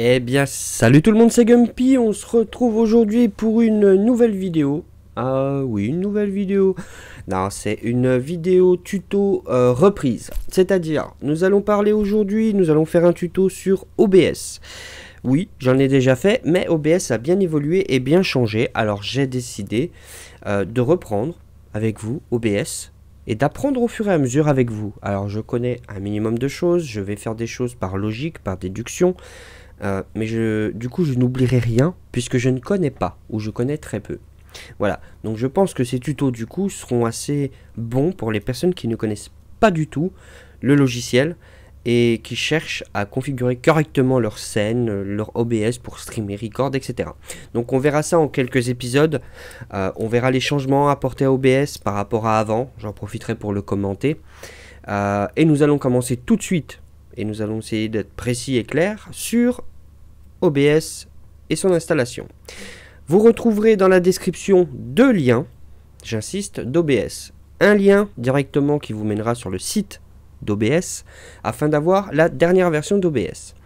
Eh bien, salut tout le monde, c'est Gumpy, on se retrouve aujourd'hui pour une nouvelle vidéo. Ah oui, une nouvelle vidéo. Non, c'est une vidéo tuto euh, reprise. C'est-à-dire, nous allons parler aujourd'hui, nous allons faire un tuto sur OBS. Oui, j'en ai déjà fait, mais OBS a bien évolué et bien changé, alors j'ai décidé euh, de reprendre avec vous OBS et d'apprendre au fur et à mesure avec vous. Alors je connais un minimum de choses, je vais faire des choses par logique, par déduction, euh, mais je, du coup, je n'oublierai rien puisque je ne connais pas ou je connais très peu. Voilà, donc je pense que ces tutos du coup seront assez bons pour les personnes qui ne connaissent pas du tout le logiciel et qui cherchent à configurer correctement leur scène, leur OBS pour streamer, record, etc. Donc on verra ça en quelques épisodes, euh, on verra les changements apportés à OBS par rapport à avant, j'en profiterai pour le commenter. Euh, et nous allons commencer tout de suite et nous allons essayer d'être précis et clair sur OBS et son installation. Vous retrouverez dans la description deux liens, j'insiste, d'OBS. Un lien directement qui vous mènera sur le site d'OBS afin d'avoir la dernière version d'OBS.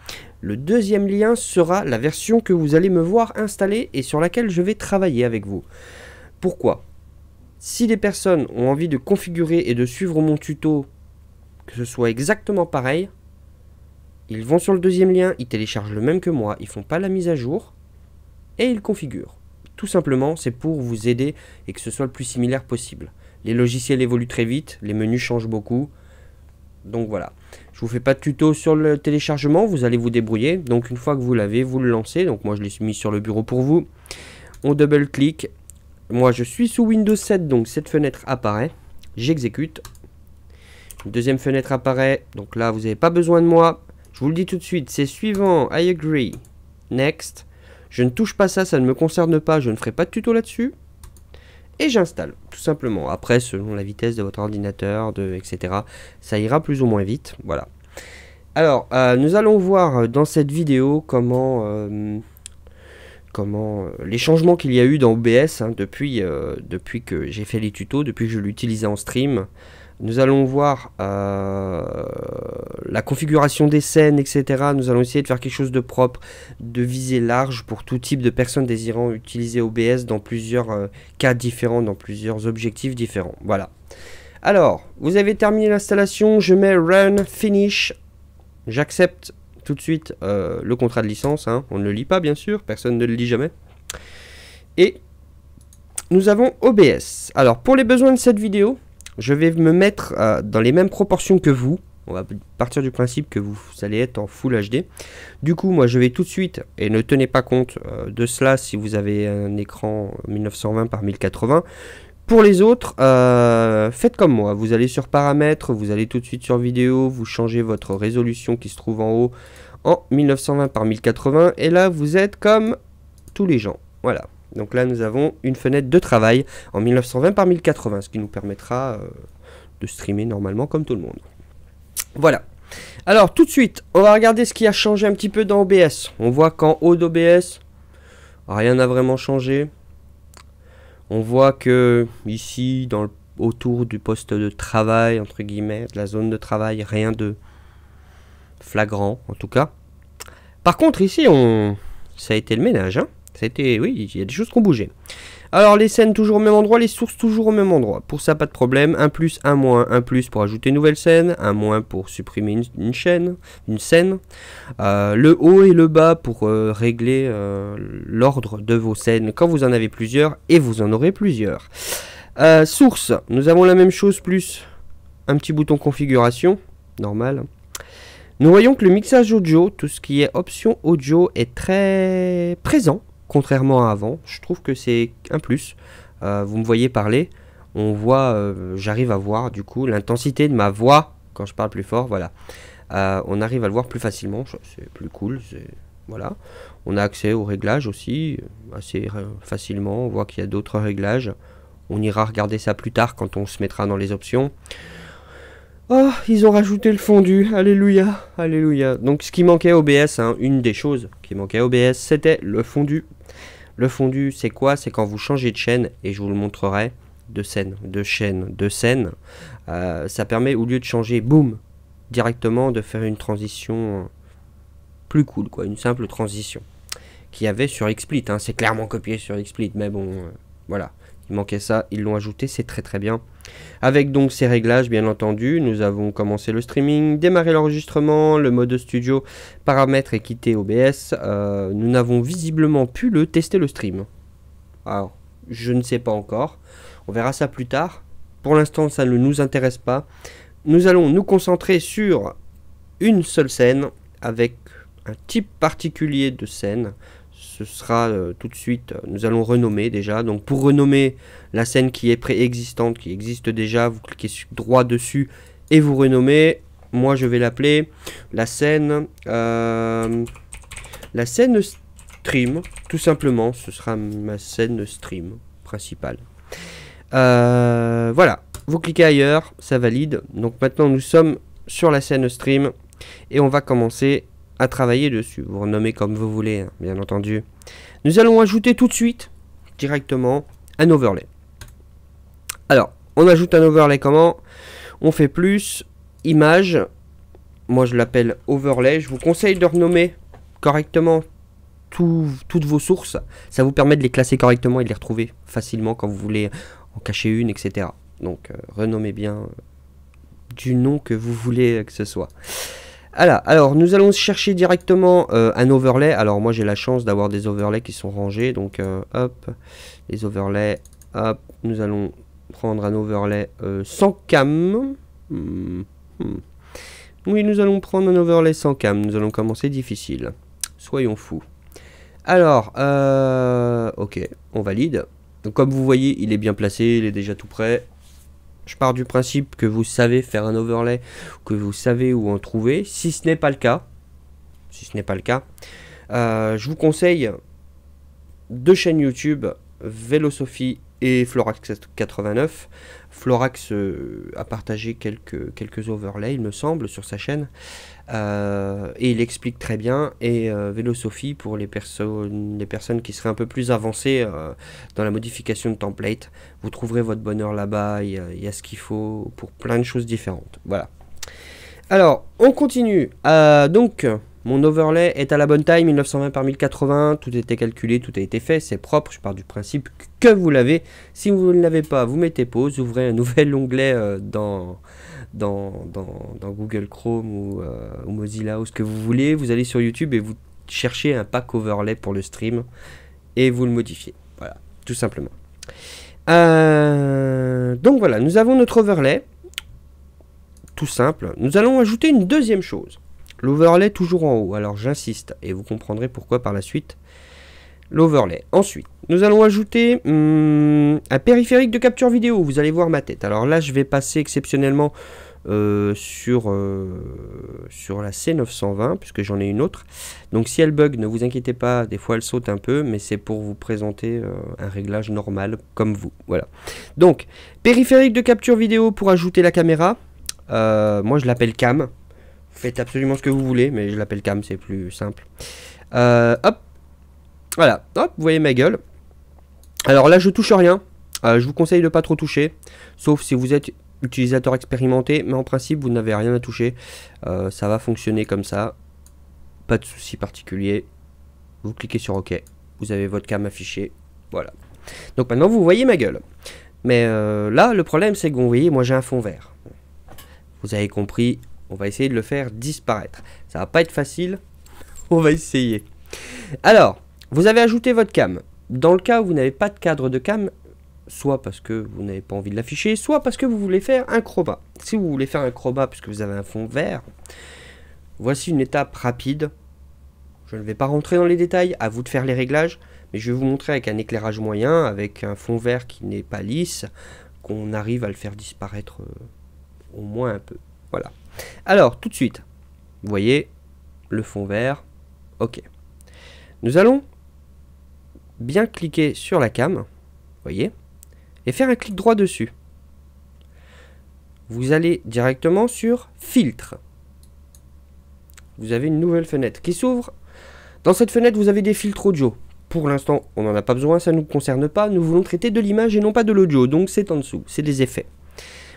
Le deuxième lien sera la version que vous allez me voir installer et sur laquelle je vais travailler avec vous. Pourquoi Si des personnes ont envie de configurer et de suivre mon tuto, que ce soit exactement pareil, ils vont sur le deuxième lien, ils téléchargent le même que moi, ils font pas la mise à jour et ils configurent. Tout simplement, c'est pour vous aider et que ce soit le plus similaire possible. Les logiciels évoluent très vite, les menus changent beaucoup. Donc voilà. Je vous fais pas de tuto sur le téléchargement, vous allez vous débrouiller. Donc une fois que vous l'avez, vous le lancez. Donc moi je l'ai mis sur le bureau pour vous. On double-clique. Moi je suis sous Windows 7, donc cette fenêtre apparaît. J'exécute. Une deuxième fenêtre apparaît. Donc là, vous n'avez pas besoin de moi vous le dis tout de suite, c'est suivant, I agree, next. Je ne touche pas ça, ça ne me concerne pas, je ne ferai pas de tuto là-dessus. Et j'installe, tout simplement. Après, selon la vitesse de votre ordinateur, etc., ça ira plus ou moins vite, voilà. Alors, euh, nous allons voir euh, dans cette vidéo comment... Euh, comment les changements qu'il y a eu dans OBS hein, depuis, depuis que j'ai fait les tutos, depuis que je l'utilisais en stream, nous allons voir euh, la configuration des scènes, etc. Nous allons essayer de faire quelque chose de propre, de visée large pour tout type de personnes désirant utiliser OBS dans plusieurs euh, cas différents, dans plusieurs objectifs différents. Voilà. Alors, vous avez terminé l'installation, je mets Run, Finish. J'accepte tout de suite euh, le contrat de licence. Hein. On ne le lit pas, bien sûr, personne ne le lit jamais. Et nous avons OBS. Alors, pour les besoins de cette vidéo, je vais me mettre euh, dans les mêmes proportions que vous. On va partir du principe que vous allez être en Full HD. Du coup, moi, je vais tout de suite, et ne tenez pas compte euh, de cela si vous avez un écran 1920 par 1080. Pour les autres, euh, faites comme moi. Vous allez sur paramètres, vous allez tout de suite sur vidéo, vous changez votre résolution qui se trouve en haut en 1920 par 1080. Et là, vous êtes comme tous les gens. Voilà. Donc là, nous avons une fenêtre de travail en 1920 par 1080, ce qui nous permettra euh, de streamer normalement comme tout le monde. Voilà. Alors tout de suite, on va regarder ce qui a changé un petit peu dans OBS. On voit qu'en haut d'OBS, rien n'a vraiment changé. On voit que ici, dans autour du poste de travail, entre guillemets, de la zone de travail, rien de flagrant en tout cas. Par contre ici, ça a été le ménage. Hein c'était, oui, il y a des choses qui ont bougé. Alors les scènes toujours au même endroit, les sources toujours au même endroit. Pour ça, pas de problème. Un plus, un moins, un plus pour ajouter une nouvelle scène, un moins pour supprimer une, chaîne, une scène. Euh, le haut et le bas pour euh, régler euh, l'ordre de vos scènes quand vous en avez plusieurs et vous en aurez plusieurs. Sources nous avons la même chose plus un petit bouton configuration, normal. Nous voyons que le mixage audio, tout ce qui est option audio, est très présent contrairement à avant. Je trouve que c'est un plus. Euh, vous me voyez parler, on voit, euh, j'arrive à voir du coup l'intensité de ma voix quand je parle plus fort, voilà. Euh, on arrive à le voir plus facilement, c'est plus cool, voilà. On a accès aux réglages aussi, assez facilement, on voit qu'il y a d'autres réglages. On ira regarder ça plus tard quand on se mettra dans les options. Oh, ils ont rajouté le fondu, alléluia, alléluia. Donc ce qui manquait au OBS, hein, une des choses qui manquait au OBS, c'était le fondu le fondu, c'est quoi C'est quand vous changez de chaîne, et je vous le montrerai, de scène, de chaîne, de scène. Euh, ça permet, au lieu de changer, boum, directement, de faire une transition euh, plus cool, quoi, une simple transition. Qu'il y avait sur XSplit, hein. c'est clairement copié sur XSplit, mais bon, euh, voilà. Il manquait ça, ils l'ont ajouté, c'est très très bien. Avec donc ces réglages, bien entendu, nous avons commencé le streaming, démarré l'enregistrement, le mode studio, paramètres et quitté OBS. Euh, nous n'avons visiblement pu le tester le stream. Alors, je ne sais pas encore. On verra ça plus tard. Pour l'instant, ça ne nous intéresse pas. Nous allons nous concentrer sur une seule scène avec un type particulier de scène ce sera euh, tout de suite, euh, nous allons renommer déjà. Donc pour renommer la scène qui est préexistante, qui existe déjà, vous cliquez droit dessus et vous renommez. Moi je vais l'appeler la scène, euh, la scène stream, tout simplement. Ce sera ma scène stream principale. voilà, vous cliquez ailleurs, ça valide. Donc maintenant nous sommes sur la scène stream et on va commencer à travailler dessus. Vous renommez comme vous voulez, hein, bien entendu. Nous allons ajouter tout de suite, directement, un overlay. Alors, on ajoute un overlay comment On fait plus, image. Moi, je l'appelle overlay. Je vous conseille de renommer correctement toutes vos sources. Ça vous permet de les classer correctement et de les retrouver facilement quand vous voulez en cacher une, etc. Donc, euh, renommez bien euh, du nom que vous voulez que ce soit. Alors, nous allons chercher directement euh, un overlay. Alors, moi, j'ai la chance d'avoir des overlays qui sont rangés. Donc, euh, hop, les overlays. Hop, nous allons prendre un overlay euh, sans cam. Hmm, hmm. Oui, nous allons prendre un overlay sans cam. Nous allons commencer difficile. Soyons fous. Alors, ok, on valide. Donc, comme vous voyez, il est bien placé, il est déjà tout prêt je pars du principe que vous savez faire un overlay, que vous savez où en trouver. Si ce n'est pas le cas, si ce n'est pas le cas, euh, je vous conseille deux chaînes YouTube, Vélosophie et Florax 89. Florax euh, a partagé quelques, quelques overlays, il me semble, sur sa chaîne. Euh, et il explique très bien. Et euh, Vélosophie, pour les personnes, les personnes qui seraient un peu plus avancées euh, dans la modification de template, vous trouverez votre bonheur là-bas. Il y, y, a ce qu'il faut pour plein de choses différentes. Voilà. Alors, on continue. donc, mon overlay est à la bonne taille, 1920 par 1080, tout était calculé, tout a été fait, c'est propre, je pars du principe que vous l'avez. Si vous ne l'avez pas, vous mettez pause, ouvrez un nouvel onglet euh, dans, dans, Google Chrome euh, ou, Mozilla ou ce que vous voulez, vous allez sur YouTube et vous cherchez un pack overlay pour le stream et vous le modifiez. Voilà, tout simplement. Euh, donc voilà, nous avons notre overlay. Tout simple. Nous allons ajouter une deuxième chose. L'overlay toujours en haut, alors j'insiste, et vous comprendrez pourquoi par la suite. L'overlay. Ensuite, nous allons ajouter hmm, un périphérique de capture vidéo. Vous allez voir ma tête. Alors là, je vais passer exceptionnellement euh, sur, euh, sur la C920, puisque j'en ai une autre. Donc si elle bug, ne vous inquiétez pas, des fois elle saute un peu, mais c'est pour vous présenter euh, un réglage normal comme vous. Voilà. Donc, périphérique de capture vidéo pour ajouter la caméra. moi je l'appelle cam, Faites absolument ce que vous voulez, mais je l'appelle Cam, c'est plus simple. Euh, hop. Voilà. Hop, vous voyez ma gueule. Alors là, je touche rien. Euh, je vous conseille de pas trop toucher. Sauf si vous êtes utilisateur expérimenté. Mais en principe, vous n'avez rien à toucher. Euh, ça va fonctionner comme ça. Pas de souci particulier. Vous cliquez sur OK. Vous avez votre cam affichée. Voilà. Donc maintenant, vous voyez ma gueule. Mais là, le problème, c'est que vous voyez, moi j'ai un fond vert. Vous avez compris, on va essayer de le faire disparaître. Ça va pas être facile. On va essayer. Alors, vous avez ajouté votre cam. Dans le cas où vous n'avez pas de cadre de cam, soit parce que vous n'avez pas envie de l'afficher, soit parce que vous voulez faire un chroma. Si vous voulez faire un chroma puisque vous avez un fond vert, voici une étape rapide. Je ne vais pas rentrer dans les détails, à vous de faire les réglages, mais je vais vous montrer avec un éclairage moyen, avec un fond vert qui n'est pas lisse, qu'on arrive à le faire disparaître euh, au moins un peu. Voilà. Alors, tout de suite, vous voyez le fond vert. OK. Nous allons bien cliquer sur la cam, voyez, et faire un clic droit dessus. Vous allez directement sur Filtre. Vous avez une nouvelle fenêtre qui s'ouvre. Dans cette fenêtre, vous avez des filtres audio. Pour l'instant, on n'en a pas besoin, ça ne nous concerne pas. Nous voulons traiter de l'image et non pas de l'audio, donc c'est en dessous, c'est des effets.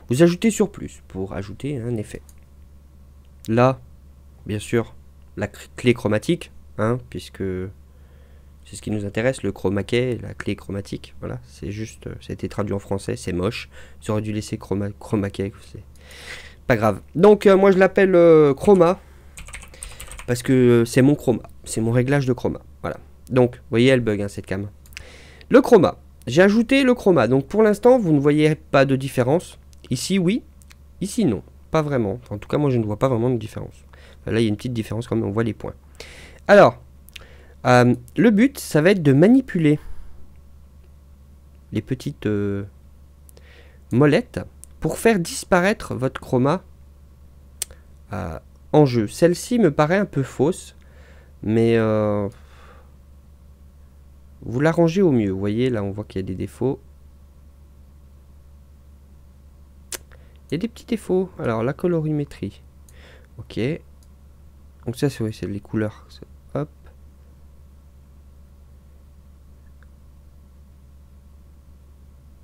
Vous ajoutez sur plus pour ajouter un effet. Là, bien sûr, la clé chromatique, hein, puisque c'est ce qui nous intéresse, le chromaquet, la clé chromatique. Voilà, c'est juste, euh, ça a été traduit en français, c'est moche. J'aurais dû laisser chroma, c'est pas grave. Donc euh, moi je l'appelle euh, chroma, parce que c'est mon chroma, c'est mon réglage de chroma. Voilà. Donc, vous voyez, elle bug hein, cette cam. Le chroma. J'ai ajouté le chroma, donc pour l'instant, vous ne voyez pas de différence. Ici, oui. Ici, non pas vraiment. en tout cas, moi, je ne vois pas vraiment de différence. là, il y a une petite différence quand même, on voit les points. Alors, euh, le but, ça va être de manipuler les petites euh, molettes pour faire disparaître votre chroma euh, en jeu. Celle-ci me paraît un peu fausse, mais vous l'arrangez au mieux. Vous voyez, là, on voit qu'il y a des défauts. Il y a des petits défauts. Alors, la colorimétrie. Ok. Donc ça, c'est les couleurs. Hop.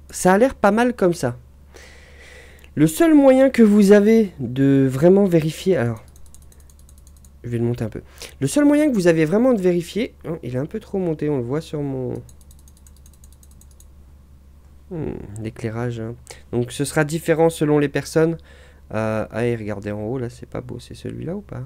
Ça a l'air pas mal comme ça. Le seul moyen que vous avez de vraiment vérifier... Alors, je vais le monter un peu. Le seul moyen que vous avez vraiment de vérifier... Hein, il est un peu trop monté, on le voit sur mon... Hmm, l'éclairage. Hein. Donc ce sera différent selon les personnes. Euh, allez, regardez en haut, là, c'est pas beau. C'est celui-là ou pas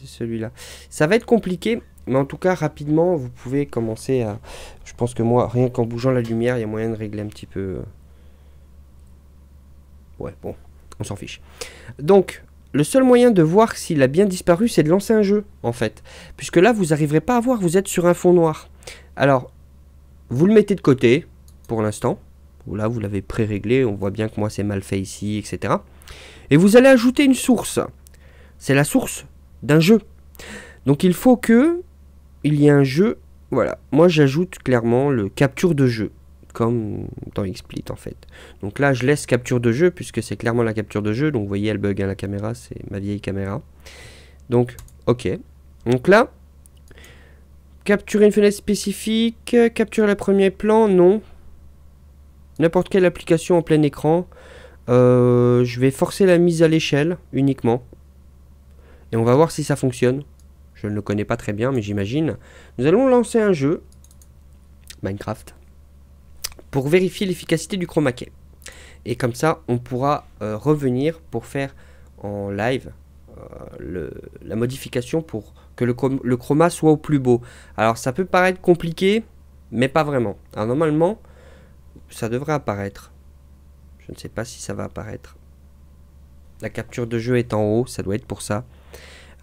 C'est celui-là. Ça va être compliqué, mais en tout cas, rapidement, vous pouvez commencer à... Je pense que moi, rien qu'en bougeant la lumière, il y a moyen de régler un petit peu... Euh. Ouais, bon, on s'en fiche. Donc, le seul moyen de voir s'il a bien disparu, c'est de lancer un jeu, en fait. Puisque là, vous n'arriverez pas à voir, vous êtes sur un fond noir. Alors, vous le mettez de côté pour l'instant. Là, vous l'avez pré-réglé. On voit bien que moi, c'est mal fait ici, etc. Et vous allez ajouter une source. C'est la source d'un jeu. Donc, il faut que il y ait un jeu. Voilà. Moi, j'ajoute clairement le capture de jeu comme dans XSplit en fait. Donc là je laisse capture de jeu puisque c'est clairement la capture de jeu. Donc vous voyez elle bug à la caméra, c'est ma vieille caméra. Donc ok. Donc là Capturer une fenêtre spécifique, euh, capturer le premier plan, non. N'importe quelle application en plein écran. Euh, je vais forcer la mise à l'échelle uniquement. Et on va voir si ça fonctionne. Je ne le connais pas très bien, mais j'imagine. Nous allons lancer un jeu, Minecraft, pour vérifier l'efficacité du chromaquet. Et comme ça, on pourra euh, revenir pour faire en live la modification pour que le, chroma soit au plus beau. Alors ça peut paraître compliqué, mais pas vraiment. Alors normalement, ça devrait apparaître. Je ne sais pas si ça va apparaître. La capture de jeu est en haut, ça doit être pour ça.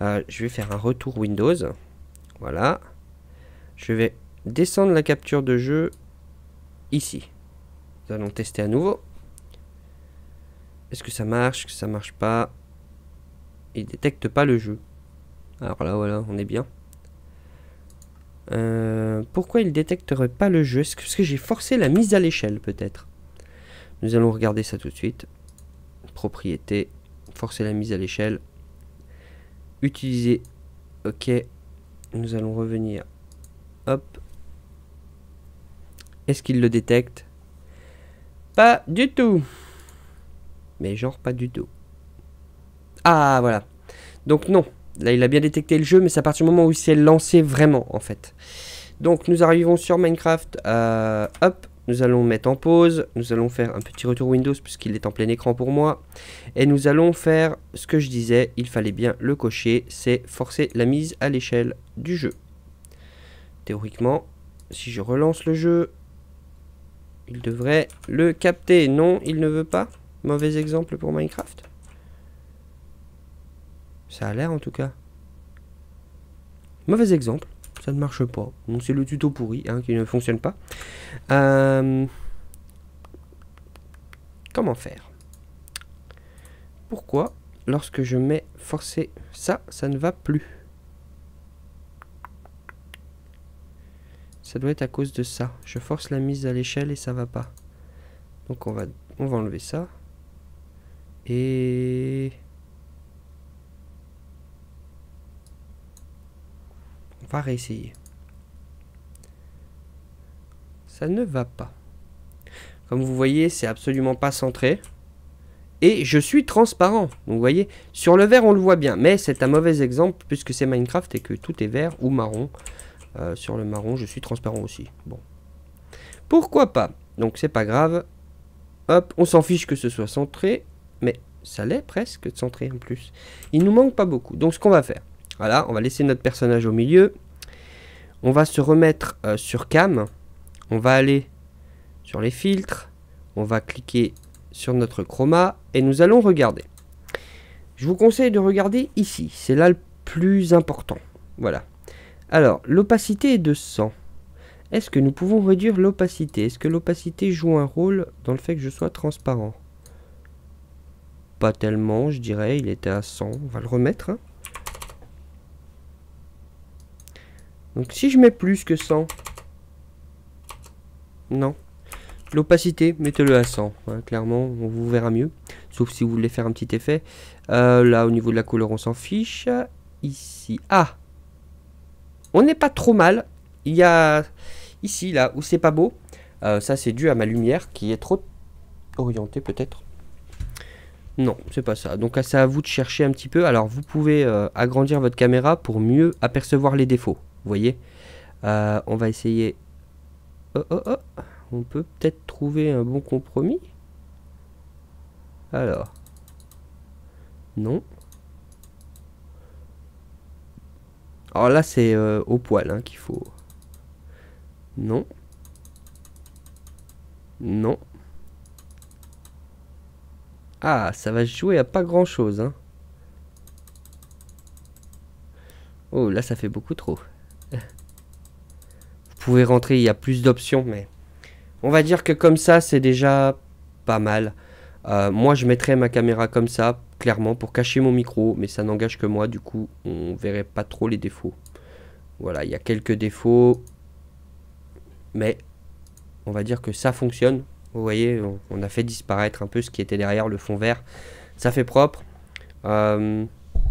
Euh, je vais faire un retour Windows. Voilà. Je vais descendre la capture de jeu ici. Nous allons tester à nouveau. Est-ce que ça marche Est-ce que ça marche pas Il détecte pas le jeu. Alors là, voilà, on est bien. Euh, pourquoi il détecterait pas le jeu Est-ce que, que j'ai forcé la mise à l'échelle, peut-être Nous allons regarder ça tout de suite. Propriété, forcer la mise à l'échelle. Utiliser, ok. Nous allons revenir, hop. Est-ce qu'il le détecte Pas du tout Mais genre pas du tout. Ah, voilà. Donc non, Là, il a bien détecté le jeu, mais c'est à partir du moment où il s'est lancé vraiment, en fait. Donc, nous arrivons sur Minecraft. Euh, hop, nous allons mettre en pause. Nous allons faire un petit retour Windows, puisqu'il est en plein écran pour moi. Et nous allons faire ce que je disais, il fallait bien le cocher. C'est forcer la mise à l'échelle du jeu. Théoriquement, si je relance le jeu, il devrait le capter. Non, il ne veut pas. Mauvais exemple pour Minecraft. Ça a l'air en tout cas. Mauvais exemple, ça ne marche pas. Donc c'est le tuto pourri hein, qui ne fonctionne pas. Euh, comment faire Pourquoi lorsque je mets forcer ça, ça ne va plus Ça doit être à cause de ça. Je force la mise à l'échelle et ça va pas. Donc on va, on va enlever ça. Et réessayer. Ça ne va pas. Comme vous voyez, c'est absolument pas centré. Et je suis transparent. vous voyez, sur le vert on le voit bien. Mais c'est un mauvais exemple puisque c'est Minecraft et que tout est vert ou marron. Euh, sur le marron, je suis transparent aussi. Bon. Pourquoi pas Donc c'est pas grave. Hop, on s'en fiche que ce soit centré. Mais ça l'est presque centré en plus. Il nous manque pas beaucoup. Donc ce qu'on va faire, voilà, on va laisser notre personnage au milieu. On va se remettre euh, sur cam. On va aller sur les filtres. On va cliquer sur notre chroma et nous allons regarder. Je vous conseille de regarder ici. C'est là le plus important. Voilà. Alors, l'opacité est de 100. Est-ce que nous pouvons réduire l'opacité Est-ce que l'opacité joue un rôle dans le fait que je sois transparent Pas tellement, je dirais. Il était à 100. On va le remettre. Hein. Donc si je mets plus que 100. Non. L'opacité, mettez-le à 100. Hein, clairement, on vous verra mieux. Sauf si vous voulez faire un petit effet. Euh, là, au niveau de la couleur, on s'en fiche. Ici. Ah On n'est pas trop mal. Il y a... Ici, là, où c'est pas beau. Euh, ça, c'est dû à ma lumière qui est trop orientée, peut-être. Non, c'est pas ça. Donc, c'est à vous de chercher un petit peu. Alors, vous pouvez euh, agrandir votre caméra pour mieux apercevoir les défauts. Vous voyez euh, On va essayer... Oh, oh, oh, on peut peut-être trouver un bon compromis Alors... Non. Alors là, c'est euh, au poil hein, qu'il faut... Non. Non. Ah, ça va jouer à pas grand-chose. Hein. Oh, là, ça fait beaucoup trop pouvez rentrer, il y a plus d'options, mais on va dire que comme ça, c'est déjà pas mal. Euh, moi, je mettrais ma caméra comme ça, clairement, pour cacher mon micro, mais ça n'engage que moi, du coup, on verrait pas trop les défauts. Voilà, il y a quelques défauts, mais on va dire que ça fonctionne. Vous voyez, on, a fait disparaître un peu ce qui était derrière le fond vert. Ça fait propre. Euh,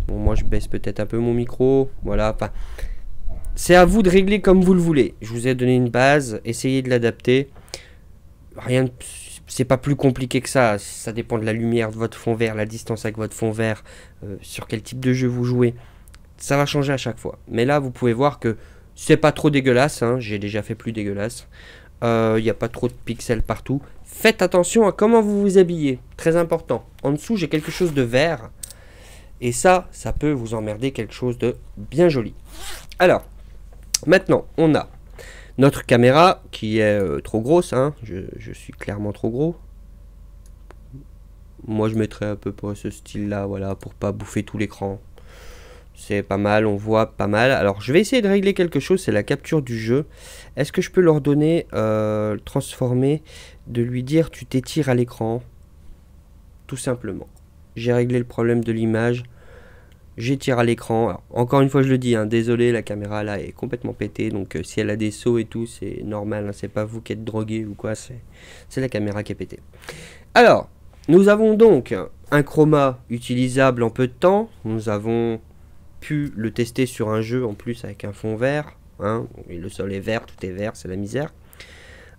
bon, moi, je baisse peut-être un peu mon micro. Voilà, pas. Enfin, c'est à vous de régler comme vous le voulez. Je vous ai donné une base, essayez de l'adapter. Rien c'est pas plus compliqué que ça. Ça dépend de la lumière de votre fond vert, la distance avec votre fond vert, euh, sur quel type de jeu vous jouez. Ça va changer à chaque fois. Mais là, vous pouvez voir que c'est pas trop dégueulasse. Hein. J'ai déjà fait plus dégueulasse. Il euh, n'y a pas trop de pixels partout. Faites attention à comment vous vous habillez. Très important. En dessous, j'ai quelque chose de vert. Et ça, ça peut vous emmerder quelque chose de bien joli. Alors, Maintenant, on a notre caméra qui est euh, trop grosse. Hein. Je, suis clairement trop gros. Moi, je mettrais à peu près ce style-là, voilà, pour pas bouffer tout l'écran. C'est pas mal, on voit pas mal. Alors, je vais essayer de régler quelque chose, c'est la capture du jeu. Est-ce que je peux leur donner, euh, transformer, de lui dire tu t'étires à l'écran Tout simplement. J'ai réglé le problème de l'image. J'étire à l'écran. encore une fois, je le dis, hein, désolé, la caméra là est complètement pétée. Donc, euh, si elle a des sauts et tout, c'est normal. Hein, c'est pas vous qui êtes drogué ou quoi. C'est, la caméra qui est pétée. Alors, nous avons donc un chroma utilisable en peu de temps. Nous avons pu le tester sur un jeu en plus avec un fond vert. Hein. le sol est vert, tout est vert, c'est la misère.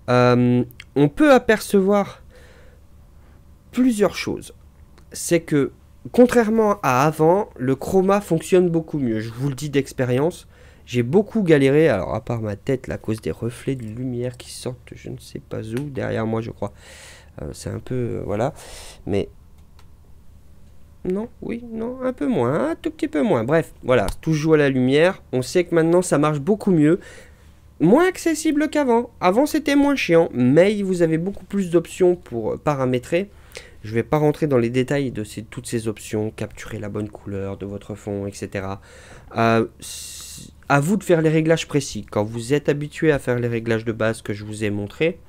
Euh, on peut apercevoir plusieurs choses. C'est que contrairement à avant, le chroma fonctionne beaucoup mieux. Je vous le dis d'expérience. J'ai beaucoup galéré, alors à part ma tête, la cause des reflets de lumière qui sortent, je ne sais pas où, derrière moi, je crois. Euh, c'est un peu. Euh, voilà. Mais. Non, oui, non, un peu moins, un tout petit peu moins. Bref, voilà, toujours à la lumière. On sait que maintenant ça marche beaucoup mieux. Moins accessible qu'avant. Avant c'était moins chiant, mais vous avez beaucoup plus d'options pour euh, paramétrer. Je ne vais pas rentrer dans les détails de toutes ces options, capturer la bonne couleur de votre fond, etc. A euh, à vous de faire les réglages précis. Quand vous êtes habitué à faire les réglages de base que je vous ai montré,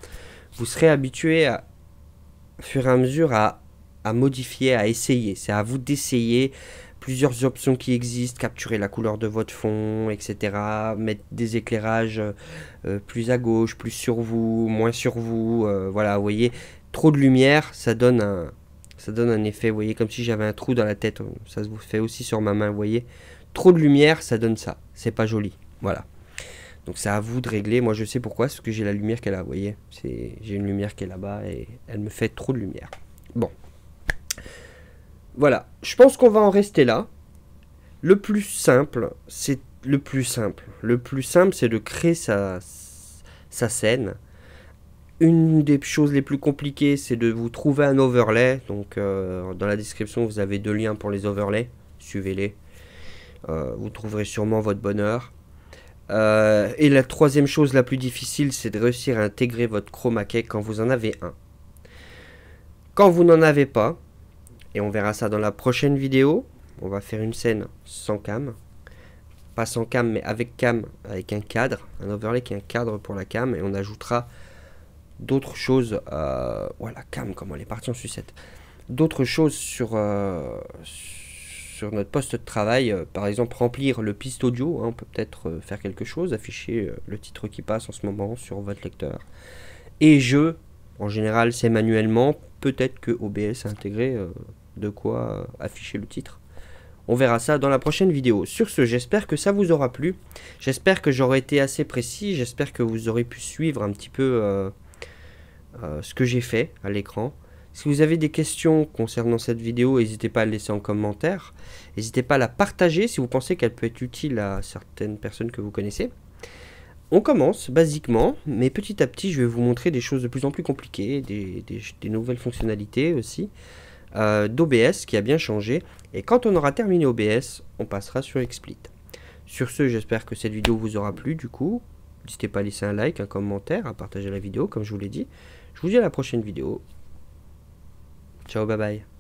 vous serez habitué à, fur et à mesure à, modifier, à essayer. C'est à vous d'essayer plusieurs options qui existent, capturer la couleur de votre fond, etc. Mettre des éclairages euh, plus à gauche, plus sur vous, moins sur vous. Euh, voilà, vous voyez, trop de lumière, ça donne un, ça donne un effet, vous voyez, comme si j'avais un trou dans la tête. Ça se fait aussi sur ma main, vous voyez. Trop de lumière, ça donne ça. C'est pas joli. Voilà. Donc c'est à vous de régler. Moi, je sais pourquoi, parce que j'ai la lumière qu'elle a, vous voyez. J'ai une lumière qui est là-bas et elle me fait trop de lumière. Bon. Voilà. Je pense qu'on va en rester là. Le plus simple, c'est le plus simple. Le plus simple, c'est de créer sa scène une des choses les plus compliquées, c'est de vous trouver un overlay. Donc, euh, dans la description, vous avez deux liens pour les overlays. Suivez-les. Euh, vous trouverez sûrement votre bonheur. Euh, et la troisième chose la plus difficile, c'est de réussir à intégrer votre chroma key quand vous en avez un. Quand vous n'en avez pas, et on verra ça dans la prochaine vidéo, on va faire une scène sans cam. Pas sans cam, mais avec cam, avec un cadre, un overlay qui est un cadre pour la cam, et on ajoutera d'autres choses. Euh, voilà, cam, comment elle est partie en sucette. D'autres choses sur, euh, sur notre poste de travail, euh, par exemple remplir le piste audio, hein, on peut peut-être faire quelque chose, afficher le titre qui passe en ce moment sur votre lecteur. Et je, en général, c'est manuellement, peut-être que OBS a intégré de quoi afficher le titre. On verra ça dans la prochaine vidéo. Sur ce, j'espère que ça vous aura plu. J'espère que j'aurai été assez précis. J'espère que vous aurez pu suivre un petit peu euh, ce que j'ai fait à l'écran. Si vous avez des questions concernant cette vidéo, n'hésitez pas à la laisser en commentaire. N'hésitez pas à la partager si vous pensez qu'elle peut être utile à certaines personnes que vous connaissez. On commence basiquement, mais petit à petit, je vais vous montrer des choses de plus en plus compliquées, des, nouvelles fonctionnalités aussi, euh, d'OBS qui a bien changé. Et quand on aura terminé OBS, on passera sur XSplit. Sur ce, j'espère que cette vidéo vous aura plu du coup. N'hésitez pas à laisser un like, un commentaire, à partager la vidéo, comme je vous l'ai dit. Je vous dis à la prochaine vidéo. Ciao, bye bye.